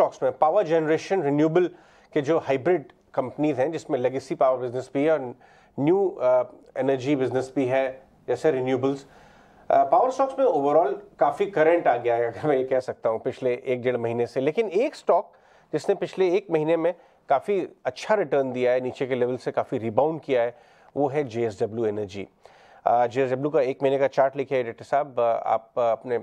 stocks में power generation renewable के जो हाइब्रिड कंपनीज हैं जिसमें लेगेसी पावर बिजनेस भी है और न्यू एनर्जी बिजनेस भी है जैसे रिन्यूएबल्स पावर स्टॉक्स में ओवरऑल काफ़ी करंट आ गया है अगर मैं ये कह सकता हूँ पिछले एक डेढ़ महीने से लेकिन एक स्टॉक जिसने पिछले एक महीने में काफ़ी अच्छा रिटर्न दिया है नीचे के लेवल से काफ़ी रिबाउंड किया है वो है जे एनर्जी जे का एक महीने का चार्ट लिखे है एडिटर साहब uh, आप uh, अपने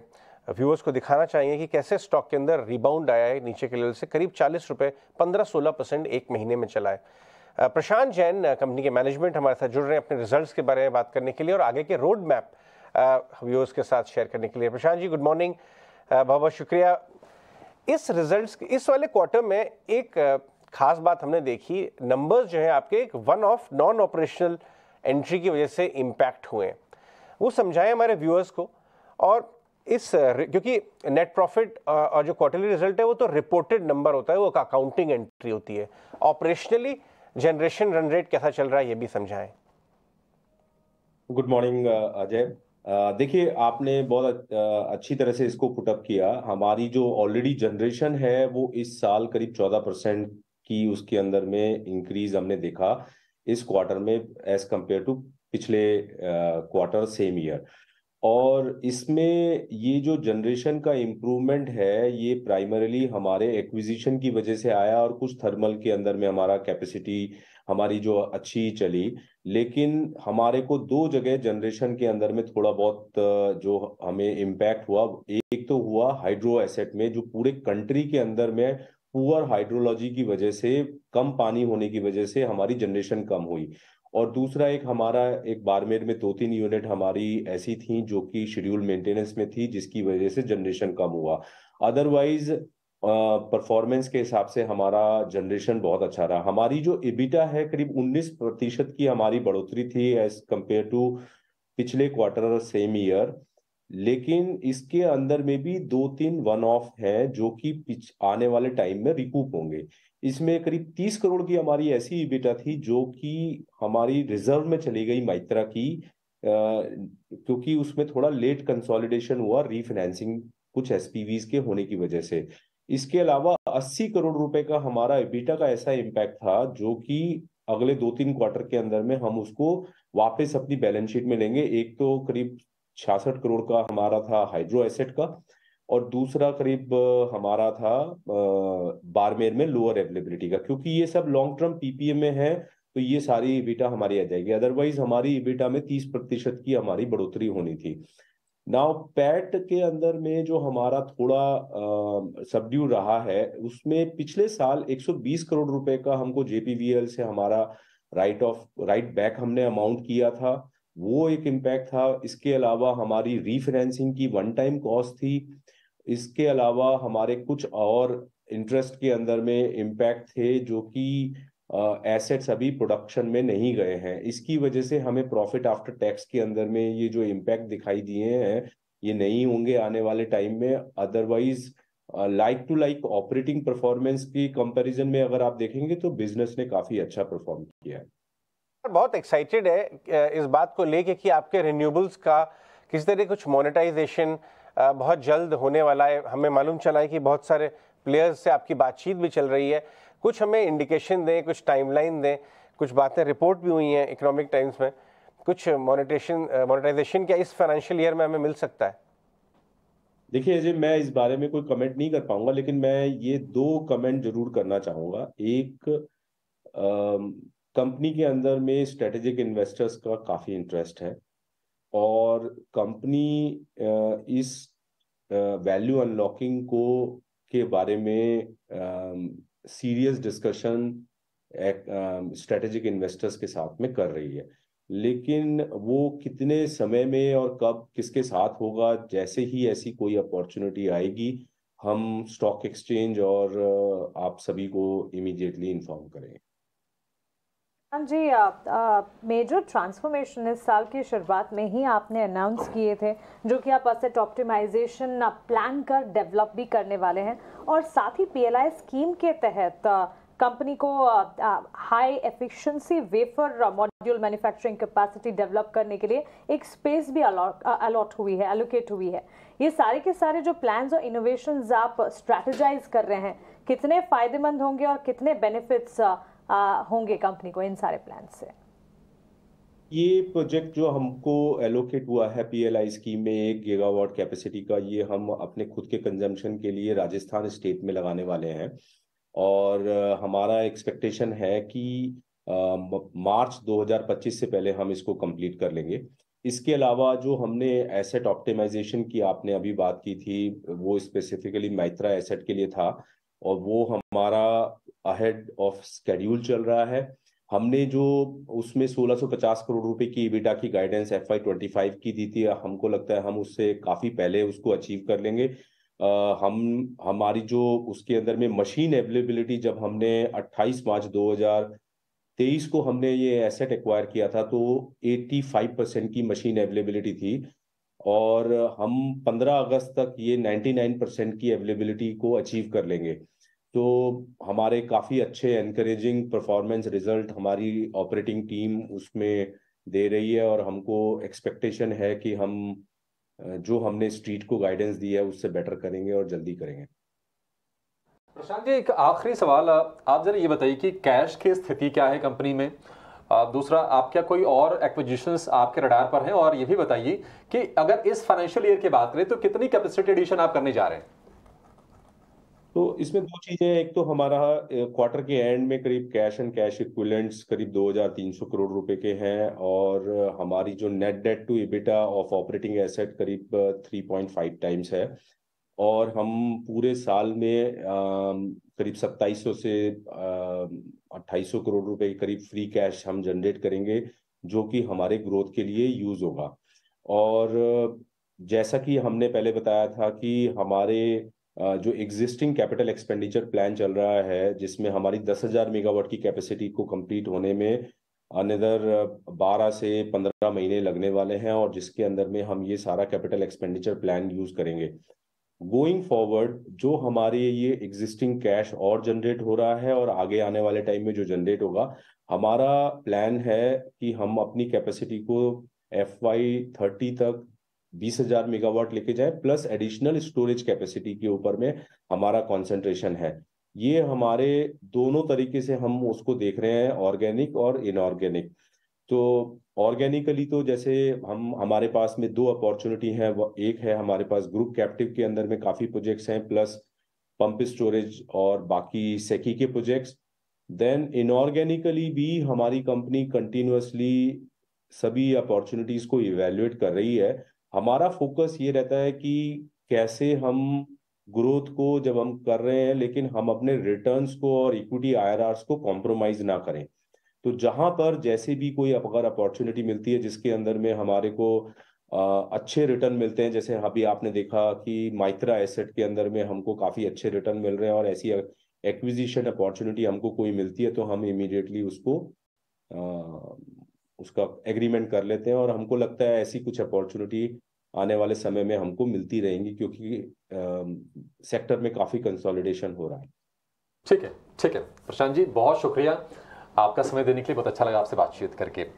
व्यूअर्स को दिखाना चाहिए कि कैसे स्टॉक के अंदर रिबाउंड आया है नीचे के लेवल से करीब चालीस रुपये पंद्रह सोलह परसेंट एक महीने में चला है प्रशांत जैन कंपनी के मैनेजमेंट हमारे साथ जुड़ रहे हैं अपने रिजल्ट्स के बारे में बात करने के लिए और आगे के रोड मैप व्यूअर्स के साथ शेयर करने के लिए प्रशांत जी गुड मॉर्निंग बहुत बहुत शुक्रिया इस रिजल्ट्स इस वाले क्वार्टर में एक खास बात हमने देखी नंबर्स जो है आपके एक one off non operational entry की वजह से इम्पैक्ट हुए हैं वो समझाएं हमारे व्यूअर्स को और इस क्योंकि नेट प्रॉफिट और जो क्वार्टरली रिजल्ट है वो तो रिपोर्टेड नंबर होता है वो अकाउंटिंग एंट्री होती है ऑपरेशनली जनरेशन रन रेट कैसा चल रहा है ये भी समझाएं गुड मॉर्निंग अजय देखिए आपने बहुत अच्छी तरह से इसको पुटअप किया हमारी जो ऑलरेडी जनरेशन है वो इस साल करीब चौदह परसेंट की उसके अंदर में इंक्रीज हमने देखा इस क्वार्टर में एज कंपेयर टू पिछले क्वार्टर सेम ईयर और इसमें ये जो जनरेशन का इम्प्रूवमेंट है ये प्राइमरीली हमारे एक्विजिशन की वजह से आया और कुछ थर्मल के अंदर में हमारा कैपेसिटी हमारी जो अच्छी चली लेकिन हमारे को दो जगह जनरेशन के अंदर में थोड़ा बहुत जो हमें इम्पैक्ट हुआ एक तो हुआ हाइड्रो एसेट में जो पूरे कंट्री के अंदर में पुअर हाइड्रोलॉजी की वजह से कम पानी होने की वजह से हमारी जनरेशन कम हुई और दूसरा एक हमारा एक बारमेर में दो तीन यूनिट हमारी ऐसी थी जो कि शेड्यूल मेंटेनेंस में थी जिसकी वजह से जनरेशन कम हुआ अदरवाइज परफॉर्मेंस के हिसाब से हमारा जनरेशन बहुत अच्छा रहा हमारी जो इबिटा है करीब 19 प्रतिशत की हमारी बढ़ोतरी थी एज कंपेयर टू पिछले क्वार्टर सेम ईयर लेकिन इसके अंदर में भी दो तीन वन ऑफ है जो कि आने वाले टाइम में रिकूप होंगे इसमें करीब तीस करोड़ की हमारी ऐसी बेटा थी जो कि हमारी रिजर्व में चली गई माइत्रा की क्योंकि उसमें थोड़ा लेट कंसोलिडेशन हुआ रीफाइनेंसिंग कुछ एसपीवीज के होने की वजह से इसके अलावा 80 करोड़ रुपए का हमारा एबिटा का ऐसा इम्पैक्ट था जो कि अगले दो तीन क्वार्टर के अंदर में हम उसको वापस अपनी बैलेंस शीट में लेंगे एक तो करीब छियासठ करोड़ का हमारा था हाइड्रो एसेट का और दूसरा करीब हमारा था बारमेर में लोअर एवेलेबिलिटी का क्योंकि ये सब लॉन्ग टर्म पीपीए में है तो ये सारी इबिटा हमारी आ जाएगी अदरवाइज हमारी इबिटा में तीस प्रतिशत की हमारी बढ़ोतरी होनी थी नाउ पैट के अंदर में जो हमारा थोड़ा सबड्यू रहा है उसमें पिछले साल 120 करोड़ रुपए का हमको जेपीवीएल से हमारा राइट ऑफ राइट बैक हमने अमाउंट किया था वो एक इम्पैक्ट था इसके अलावा हमारी रीफाइनेंसिंग की वन टाइम कॉस्ट थी इसके अलावा हमारे कुछ और इंटरेस्ट के अंदर में इम्पैक्ट थे जो कि एसेट्स अभी प्रोडक्शन में नहीं गए हैं इसकी वजह से हमें प्रॉफिट आफ्टर टैक्स के अंदर में ये जो इम्पैक्ट दिखाई दिए हैं ये नहीं होंगे आने वाले टाइम में otherwise like to like operating performance की कंपैरिजन में अगर आप देखेंगे तो बिजनेस ने काफी अच्छा परफॉर्म किया है बहुत एक्साइटेड है इस बात को लेके कि आपके रिन्यूबल्स का किस तरह कुछ मोनेटाइजेशन बहुत जल्द होने वाला है हमें मालूम चला है कि बहुत सारे प्लेयर्स से आपकी बातचीत भी चल रही है कुछ हमें इंडिकेशन दें कुछ टाइमलाइन दें कुछ बातें रिपोर्ट भी हुई हैं इकोनॉमिक टाइम्स में कुछ मोनिटेशन मोनिटाइजेशन क्या इस फाइनेंशियल ईयर में हमें मिल सकता है देखिए अजय मैं इस बारे में कोई कमेंट नहीं कर पाऊंगा लेकिन मैं ये दो कमेंट जरूर करना चाहूंगा एक कंपनी के अंदर में स्ट्रेटेजिक इन्वेस्टर्स का काफ़ी इंटरेस्ट है और कंपनी uh, इस वैल्यू uh, अनलॉकिंग को के बारे में सीरियस डिस्कशन स्ट्रेटेजिक इन्वेस्टर्स के साथ में कर रही है लेकिन वो कितने समय में और कब किसके साथ होगा जैसे ही ऐसी कोई अपॉर्चुनिटी आएगी हम स्टॉक एक्सचेंज और uh, आप सभी को इमीडिएटली इन्फॉर्म करेंगे हाँ जी मेजर ट्रांसफॉर्मेशन इस साल की शुरुआत में ही आपने अनाउंस किए थे जो कि आप असेट ऑप्टिमाइजेशन प्लान कर डेवलप भी करने वाले हैं और साथ ही पीएलआई स्कीम के तहत कंपनी uh, को high efficiency wafer module manufacturing capacity develop करने के लिए एक स्पेस भी अलॉट uh, हुई है एलोकेट हुई है ये सारे के सारे जो प्लान्स और इनोवेशन आप स्ट्रेटेजाइज कर रहे हैं कितने फ़ायदेमंद होंगे और कितने बेनिफिट्स होंगे कंपनी को इन सारे प्लान से ये प्रोजेक्ट जो हमको एलोकेट हुआ है पीएलआई स्कीम में एक गीगावाट कैपेसिटी का ये हम अपने खुद के कंजम्पशन के लिए राजस्थान स्टेट में लगाने वाले हैं और हमारा एक्सपेक्टेशन है कि आ, मार्च 2025 से पहले हम इसको कंप्लीट कर लेंगे इसके अलावा जो हमने एसेट ऑप्टिमाइजेशन की आपने अभी बात की थी वो स्पेसिफिकली माइत्रा एसेट के लिए था और वो हमारा अहेड ऑफ स्केड्यूल चल रहा है हमने जो उसमें 1650 करोड़ रुपए की इबिटा की guidance F Y twenty five की दी थी हमको लगता है हम उससे काफी पहले उसको अचीव कर लेंगे Uh, हम हमारी जो उसके अंदर में मशीन अवेलेबिलिटी जब हमने 28 मार्च 2023 को हमने ये एसेट एक्वायर किया था तो 85 परसेंट की मशीन अवेलेबिलिटी थी और हम 15 अगस्त तक ये 99 परसेंट की अवेलेबिलिटी को अचीव कर लेंगे तो हमारे काफ़ी अच्छे एनकरेजिंग परफॉर्मेंस रिजल्ट हमारी ऑपरेटिंग टीम उसमें दे रही है और हमको एक्सपेक्टेशन है कि हम जो हमने स्ट्रीट को गाइडेंस दी है उससे बेटर करेंगे और जल्दी करेंगे प्रशांत जी एक आखिरी सवाल आप जरा ये बताइए कि कैश की स्थिति क्या है कंपनी में दूसरा आप क्या कोई और एक्विजिशन आपके रडार पर हैं और ये भी बताइए कि अगर इस फाइनेंशियल ईयर की बात करें तो कितनी कैपेसिटी एडिशन आप करने जा रहे हैं तो इसमें दो चीजें एक तो हमारा क्वार्टर के एंड में करीब कैश एंड कैश इक्विलेंट्स करीब 2300 करोड़ रुपए के हैं और हमारी जो net debt to EBITDA of operating asset करीब 3.5 टाइम्स है और हम पूरे साल में करीब 2700 से अट्ठाईस करोड़ रुपए के करीब फ्री कैश हम जनरेट करेंगे जो कि हमारे ग्रोथ के लिए यूज होगा और जैसा कि हमने पहले बताया था कि हमारे जो एग्जिस्टिंग कैपिटल एक्सपेंडिचर प्लान चल रहा है जिसमें हमारी दस हजार मेगावाट की कैपेसिटी को कंप्लीट होने में अनदर बारह से पंद्रह महीने लगने वाले हैं और जिसके अंदर में हम ये सारा कैपिटल एक्सपेंडिचर प्लान यूज करेंगे गोइंग फॉरवर्ड जो हमारे ये एग्जिस्टिंग कैश और जनरेट हो रहा है और आगे आने वाले टाइम में जो जनरेट होगा हमारा प्लान है कि हम अपनी कैपेसिटी को एफ वाई थर्टी तक बीस हजार मेगावाट लेके जाए प्लस एडिशनल स्टोरेज कैपेसिटी के ऊपर में हमारा कॉन्सेंट्रेशन है ये हमारे दोनों तरीके से हम उसको देख रहे हैं ऑर्गेनिक और इनऑर्गेनिक तो ऑर्गेनिकली तो जैसे हम हमारे पास में दो अपॉर्चुनिटी है एक है हमारे पास ग्रुप कैप्टिव के अंदर में काफी प्रोजेक्ट्स हैं प्लस पंप स्टोरेज और बाकी सेकी के प्रोजेक्ट्स देन इनऑर्गेनिकली भी हमारी कंपनी कंटिन्यूसली सभी अपॉर्चुनिटीज को इवेल्युएट कर रही है हमारा फोकस ये रहता है कि कैसे हम ग्रोथ को जब हम कर रहे हैं लेकिन हम अपने रिटर्न्स को और इक्विटी आईआरआर्स को कॉम्प्रोमाइज ना करें तो जहां पर जैसे भी कोई अगर अपॉर्चुनिटी मिलती है जिसके अंदर में हमारे को अच्छे रिटर्न मिलते हैं जैसे अभी आपने देखा कि माइत्रा एसेट के अंदर में हमको काफी अच्छे रिटर्न मिल रहे हैं और ऐसी एक्विजिशन अपॉर्चुनिटी हमको कोई मिलती है तो हम इमीडिएटली उसको उसका एग्रीमेंट कर लेते हैं और हमको लगता है ऐसी कुछ अपॉर्चुनिटी आने वाले समय में हमको मिलती रहेंगी क्योंकि आ, सेक्टर में काफ़ी कंसोलिडेशन हो रहा है ठीक है ठीक है प्रशांत जी बहुत शुक्रिया आपका समय देने के लिए बहुत अच्छा लगा आपसे बातचीत करके